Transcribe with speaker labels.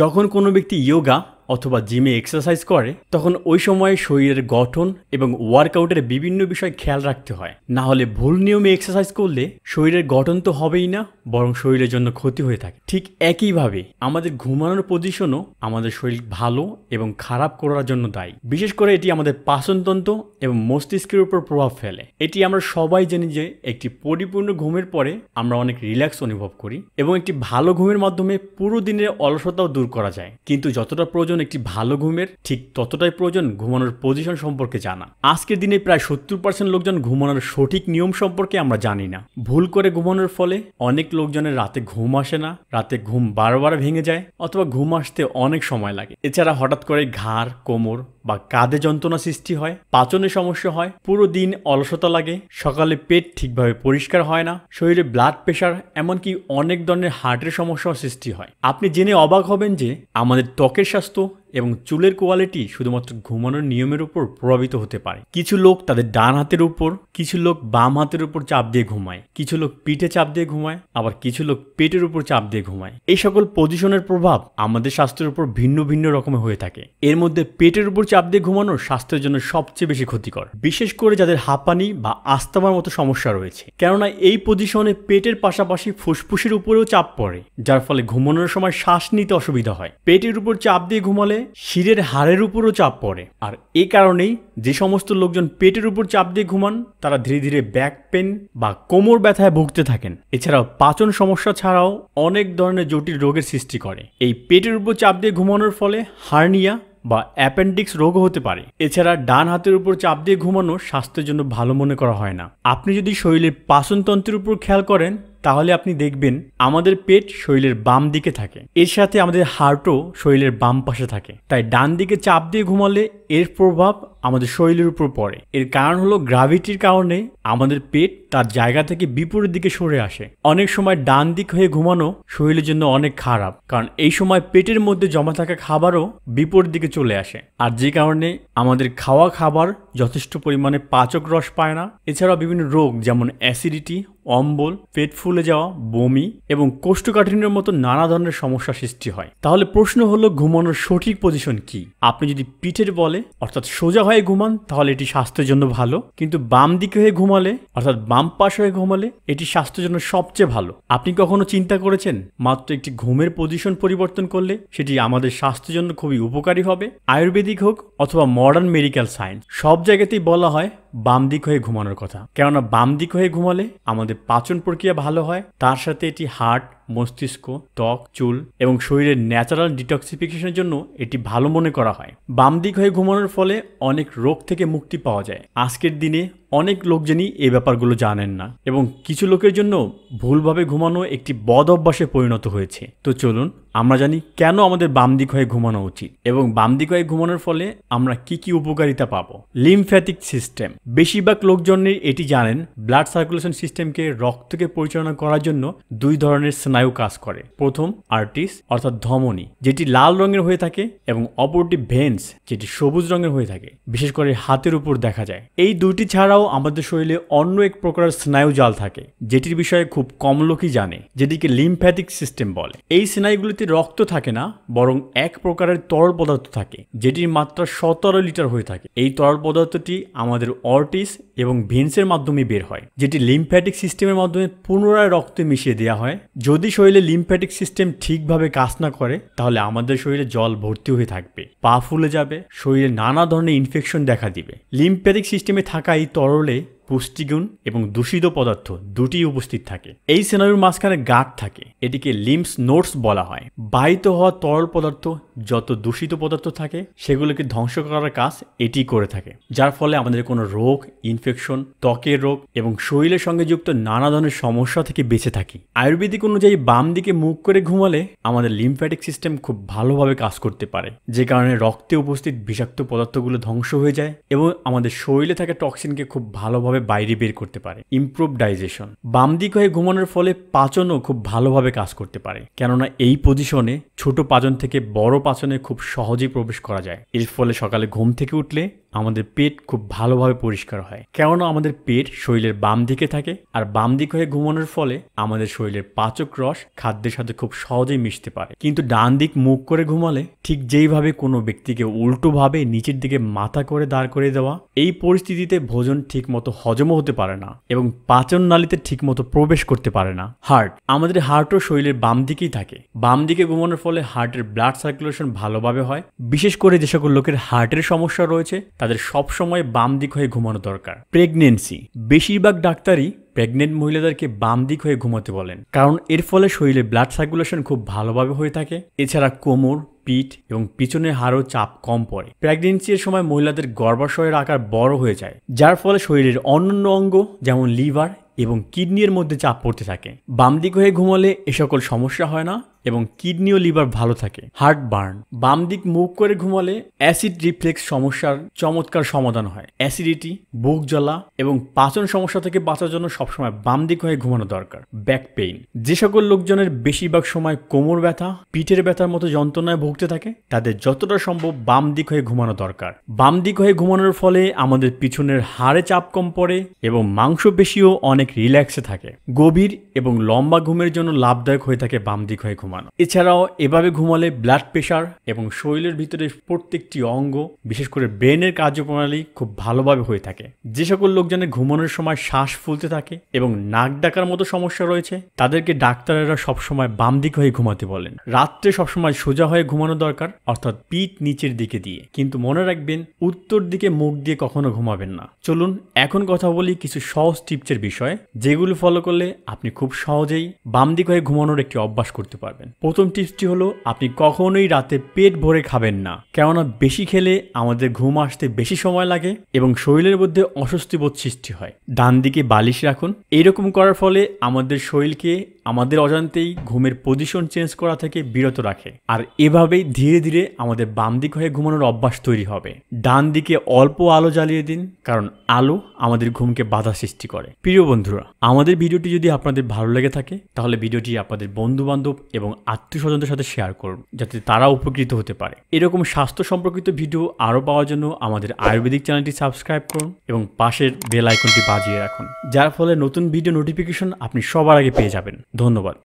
Speaker 1: যখন কোনো ব্যক্তি ইয়োগা অথবা জিমে এক্সারসাইজ করে তখন ওই সময়ে শরীরের গঠন এবং ওয়ার্কআউটের বিভিন্ন বিষয় খেয়াল রাখতে হয় না হলে ভুল নিয়মে এক্সারসাইজ করলে শরীরের গঠন তো হবেই না বরং শরীরের জন্য ক্ষতি হয়ে থাকে ঠিক একইভাবে আমাদের ঘুমানোর পজিশনও আমাদের শরীর ভালো এবং খারাপ করার জন্য দায়ী বিশেষ করে এটি আমাদের পাচনতন্ত্র এবং মস্তিষ্কের উপর প্রভাব ফেলে এটি আমরা সবাই জানি যে একটি পরিপূর্ণ ঘুমের পরে আমরা অনেক রিল্যাক্স অনুভব করি এবং একটি ভালো ঘুমের মাধ্যমে পুরো দিনের অলসতাও দূর করা যায় কিন্তু যতটা প্রয়োজন প্রয়োজন একটি ভালো ঘুমের ঠিক ততটাই প্রয়োজন ঘুমানোর পজিশন সম্পর্কে জানা আজকের দিনে প্রায় সত্তর পার্সেন্ট লোকজন ঘুমানোর সঠিক নিয়ম সম্পর্কে আমরা জানি না ভুল করে ঘুমানোর ফলে অনেক লোকজনের রাতে ঘুম আসে না রাতে ঘুম বারবার ভেঙে যায় অথবা ঘুম আসতে অনেক সময় লাগে এছাড়া হঠাৎ করে ঘাড় কোমর বা কাঁধে যন্ত্রণা সৃষ্টি হয় পাচনে সমস্যা হয় পুরো দিন অলসতা লাগে সকালে পেট ঠিকভাবে পরিষ্কার হয় না শরীরে ব্লাড প্রেশার এমনকি অনেক ধরনের হার্টের সমস্যাও সৃষ্টি হয় আপনি জেনে অবাক হবেন যে আমাদের ত্বকের স্বাস্থ্য এবং চুলের কোয়ালিটি শুধুমাত্র ঘুমানোর নিয়মের উপর প্রভাবিত হতে পারে কিছু লোক তাদের ডান হাতের উপর কিছু লোক বাম হাতের উপর চাপ দিয়ে ঘুমায় কিছু লোক পিঠে চাপ দিয়ে ঘুমায় আবার কিছু লোক পেটের উপর চাপ দিয়ে ঘুমায় এই সকল পজিশনের প্রভাব আমাদের স্বাস্থ্যের উপর ভিন্ন ভিন্ন রকমের হয়ে থাকে এর মধ্যে পেটের উপর চাপ দিয়ে ঘুমানো স্বাস্থ্যের জন্য সবচেয়ে বেশি ক্ষতিকর বিশেষ করে যাদের হাঁপানি বা আস্তমার মতো সমস্যা রয়েছে কেননা এই পজিশনে পেটের পাশাপাশি ফুসফুসের উপরেও চাপ পড়ে যার ফলে ঘুমানোর সময় শ্বাস নিতে অসুবিধা হয় পেটের উপর চাপ দিয়ে ঘুমালে শিরের হাড়ের উপরও চাপ পড়ে আর এ কারণেই যে সমস্ত লোকজন পেটের উপর চাপ দিয়ে ঘুমান তারা ধীরে ধীরে ব্যাক পেন বা কোমর ব্যথায় ভুগতে থাকেন এছাড়াও পাচন সমস্যা ছাড়াও অনেক ধরনের জটিল রোগের সৃষ্টি করে এই পেটের উপর চাপ দিয়ে ঘুমানোর ফলে হার্নিয়া বা অ্যাপেন্ডিক্স রোগও হতে পারে এছাড়া ডান হাতের উপর চাপ দিয়ে ঘুমানো স্বাস্থ্যের জন্য ভালো মনে করা হয় না আপনি যদি শরীরের পাচনতন্ত্রের উপর খেয়াল করেন তাহলে আপনি দেখবেন আমাদের পেট শরীরের বাম দিকে থাকে এর সাথে আমাদের হার্টও শরীরের বাম পাশে থাকে তাই ডান দিকে চাপ দিয়ে ঘুমালে এর প্রভাব আমাদের শরীরের উপর পড়ে এর কারণ হলো গ্রাভিটির কারণে আমাদের পেট তার জায়গা থেকে বিপরীত দিকে সরে আসে অনেক সময় ডান দিক হয়ে ঘুমানো শরীরের জন্য অনেক খারাপ কারণ এই সময় পেটের মধ্যে জমা থাকা খাবারও বিপরীত দিকে চলে আসে আর যে কারণে আমাদের খাওয়া খাবার যথেষ্ট পরিমাণে পাচক রস পায় না এছাড়াও বিভিন্ন রোগ যেমন অ্যাসিডিটি অম্বল পেট ফুলে যাওয়া বমি এবং কোষ্ঠকাঠিন্যের মতো নানা ধরনের সমস্যা সৃষ্টি হয় তাহলে প্রশ্ন হলো ঘুমানোর সঠিক পজিশন কি আপনি যদি পিঠের বলে অর্থাৎ সোজা হয়ে ঘুমান তাহলে এটি স্বাস্থ্যের জন্য ভালো কিন্তু বাম দিকে হয়ে ঘুমালে অর্থাৎ বাম বাম পাশে ঘুমালে এটি স্বাস্থ্যের জন্য সবচেয়ে ভালো আপনি কখনো চিন্তা করেছেন মাত্র একটি ঘুমের পজিশন পরিবর্তন করলে সেটি আমাদের স্বাস্থ্যের জন্য খুবই উপকারী হবে আয়ুর্বেদিক হোক অথবা মডার্ন মেডিকেল সায়েন্স সব জায়গাতেই বলা হয় বাম দিক হয়ে ঘুমানোর কথা কেননা বাম দিক হয়ে ঘুমালে আমাদের পাচন প্রক্রিয়া ভালো হয় তার সাথে এটি হার্ট মস্তিষ্ক ত্বক চুল এবং শরীরের ন্যাচারাল ডিটক্সিফিকেশনের জন্য এটি ভালো মনে করা হয় বাম দিক হয়ে ঘুমানোর ফলে অনেক রোগ থেকে মুক্তি পাওয়া যায় আজকের দিনে অনেক লোকজনই এই ব্যাপারগুলো জানেন না এবং কিছু লোকের জন্য ভুলভাবে ঘুমানো একটি বদ অভ্যাসে পরিণত হয়েছে তো চলুন আমরা জানি কেন আমাদের বাম দিক হয়ে ঘুমানো উচিত এবং বাম দিক হয়ে ঘুমানোর ফলে আমরা কি কি উপকারিতা পাবো লিমফ্যাটিক সিস্টেম বেশিরভাগ লোকজনের এটি জানেন ব্লাড সার্কুলেশন সিস্টেমকে রক্তকে পরিচালনা করার জন্য দুই ধরনের স্নায়ু কাজ করে প্রথম আর্টিস অর্থাৎ ধমনী যেটি লাল রঙের হয়ে থাকে এবং অপরটি ভেন্স যেটি সবুজ রঙের হয়ে থাকে বিশেষ করে হাতের উপর দেখা যায় এই দুটি ছাড়াও আমাদের শরীরে অন্য এক প্রকার স্নায়ু জাল থাকে যেটির বিষয়ে খুব কম লোকই জানে যেটিকে লিমফ্যাটিক সিস্টেম বলে এই স্নায়ুগুলিতে রক্ত থাকে না বরং এক প্রকারের তরল পদার্থ থাকে যেটির মাত্রা সতেরো লিটার হয়ে থাকে এই তরল পদার্থটি আমাদের অর্টিস এবং ভেন্সের মাধ্যমে বের হয় যেটি লিম্ফ্যাটিক সিস্টেমের মাধ্যমে পুনরায় রক্তে মিশিয়ে দেওয়া হয় যদি শরীরে লিম্ফ্যাটিক সিস্টেম ঠিকভাবে কাজ না করে তাহলে আমাদের শরীরে জল ভর্তি হয়ে থাকবে পা ফুলে যাবে শরীরে নানা ধরনের ইনফেকশন দেখা দিবে লিম্ফ্যাটিক সিস্টেমে থাকা এই তরলে পুষ্টিগুণ এবং দূষিত পদার্থ দুটি উপস্থিত থাকে এই সেনারুর মাঝখানে গাঁট থাকে এটিকে লিমস নোটস বলা হয় বাহিত হওয়া তরল পদার্থ যত দূষিত পদার্থ থাকে সেগুলোকে ধ্বংস করার কাজ এটি করে থাকে যার ফলে আমাদের কোনো রোগ ইনফেকশন ত্বকের রোগ এবং শরীরের সঙ্গে যুক্ত নানা ধরনের সমস্যা থেকে বেঁচে থাকি আয়ুর্বেদিক অনুযায়ী বাম দিকে মুখ করে ঘুমালে আমাদের লিম্ফ্যাটিক সিস্টেম খুব ভালোভাবে কাজ করতে পারে যে কারণে রক্তে উপস্থিত বিষাক্ত পদার্থগুলো ধ্বংস হয়ে যায় এবং আমাদের শরীরে থাকা টক্সিনকে খুব ভালোভাবে ভালোভাবে বাইরে বের করতে পারে ইমপ্রুভ ডাইজেশন বাম দিক হয়ে ঘুমানোর ফলে পাচনও খুব ভালোভাবে কাজ করতে পারে কেননা এই পজিশনে ছোট পাচন থেকে বড় পাচনে খুব সহজেই প্রবেশ করা যায় এর ফলে সকালে ঘুম থেকে উঠলে আমাদের পেট খুব ভালোভাবে পরিষ্কার হয় কেননা আমাদের পেট শরীরের বাম দিকে থাকে আর বাম দিক হয়ে ঘুমানোর ফলে আমাদের শরীরের পাচক রস খাদ্যের সাথে খুব সহজেই মিশতে পারে কিন্তু ডান দিক মুখ করে ঘুমালে ঠিক যেইভাবে কোনো ব্যক্তিকে উল্টোভাবে নিচের দিকে মাথা করে দাঁড় করে দেওয়া এই পরিস্থিতিতে ভোজন ঠিকমতো হজমও হতে পারে না এবং পাচন নালীতে ঠিকমতো প্রবেশ করতে পারে না হার্ট আমাদের হার্টও শরীরের বাম দিকেই থাকে বাম দিকে ঘুমানোর ফলে হার্টের ব্লাড সার্কুলেশন ভালোভাবে হয় বিশেষ করে যে সকল লোকের হার্টের সমস্যা রয়েছে তাদের সবসময় বাম দিক হয়ে ঘুমানো দরকার প্রেগনেন্সি বেশিরভাগ ডাক্তারই প্রেগনেন্ট মহিলাদেরকে বাম দিক হয়ে ঘুমাতে বলেন কারণ এর ফলে শরীরে ব্লাড সার্কুলেশন খুব ভালোভাবে হয়ে থাকে এছাড়া কোমর পিঠ এবং পিছনের হারও চাপ কম পড়ে প্রেগনেন্সির সময় মহিলাদের গর্ভাশয়ের আকার বড় হয়ে যায় যার ফলে শরীরের অন্যান্য অঙ্গ যেমন লিভার এবং কিডনির মধ্যে চাপ পড়তে থাকে বাম দিক হয়ে ঘুমালে এ সকল সমস্যা হয় না এবং কিডনি ও লিভার ভালো থাকে হার্ট বার্ন বাম দিক মুখ করে ঘুমালে অ্যাসিড রিফ্লেক্স সমস্যার চমৎকার সমাধান হয় অ্যাসিডিটি বুক জ্বলা এবং পাচন সমস্যা থেকে বাঁচার জন্য সবসময় বাম দিক হয়ে ঘুমানো দরকার ব্যাক পেইন যে সকল লোকজনের বেশিরভাগ সময় কোমর ব্যথা পিঠের ব্যথার মতো যন্ত্রণায় ভুগতে থাকে তাদের যতটা সম্ভব বাম দিক হয়ে ঘুমানো দরকার বাম দিক হয়ে ঘুমানোর ফলে আমাদের পিছনের হাড়ে চাপ কম পড়ে এবং মাংসপেশিও অনেক রিল্যাক্সে থাকে গভীর এবং লম্বা ঘুমের জন্য লাভদায়ক হয়ে থাকে বাম দিক হয়ে ঘুমানো ঘুমানো এছাড়াও এভাবে ঘুমালে ব্লাড প্রেশার এবং শরীরের ভিতরে প্রত্যেকটি অঙ্গ বিশেষ করে ব্রেনের কার্যপ্রণালী খুব ভালোভাবে হয়ে থাকে যে সকল লোকজনের ঘুমানোর সময় শ্বাস ফুলতে থাকে এবং নাক ডাকার মতো সমস্যা রয়েছে তাদেরকে ডাক্তারেরা সবসময় বাম দিক হয়ে ঘুমাতে বলেন রাত্রে সবসময় সোজা হয়ে ঘুমানো দরকার অর্থাৎ পিঠ নিচের দিকে দিয়ে কিন্তু মনে রাখবেন উত্তর দিকে মুখ দিয়ে কখনো ঘুমাবেন না চলুন এখন কথা বলি কিছু সহজ টিপসের বিষয়ে যেগুলো ফলো করলে আপনি খুব সহজেই বাম দিক হয়ে ঘুমানোর একটি অভ্যাস করতে পারবেন প্রথম টিপসটি হলো আপনি কখনোই রাতে পেট ভরে খাবেন না কেননা বেশি খেলে আমাদের ঘুম আসতে বেশি সময় লাগে এবং শরীরের মধ্যে অস্বস্তিবোধ সৃষ্টি হয় ডান দিকে বালিশ রাখুন এরকম করার ফলে আমাদের শরীরকে আমাদের অজান্তেই ঘুমের পজিশন চেঞ্জ করা থেকে বিরত রাখে আর এভাবেই ধীরে ধীরে আমাদের বাম দিক হয়ে ঘুমানোর অভ্যাস তৈরি হবে ডান দিকে অল্প আলো জ্বালিয়ে দিন কারণ আলো আমাদের ঘুমকে বাধা সৃষ্টি করে প্রিয় বন্ধুরা আমাদের ভিডিওটি যদি আপনাদের ভালো লেগে থাকে তাহলে ভিডিওটি আপনাদের বন্ধু বান্ধব এবং আত্মীয় স্বজনদের সাথে শেয়ার করুন যাতে তারা উপকৃত হতে পারে এরকম স্বাস্থ্য সম্পর্কিত ভিডিও আরও পাওয়ার জন্য আমাদের আয়ুর্বেদিক চ্যানেলটি সাবস্ক্রাইব করুন এবং পাশের বেল আইকনটি বাজিয়ে রাখুন যার ফলে নতুন ভিডিও নোটিফিকেশন আপনি সবার আগে পেয়ে যাবেন धन्यवाद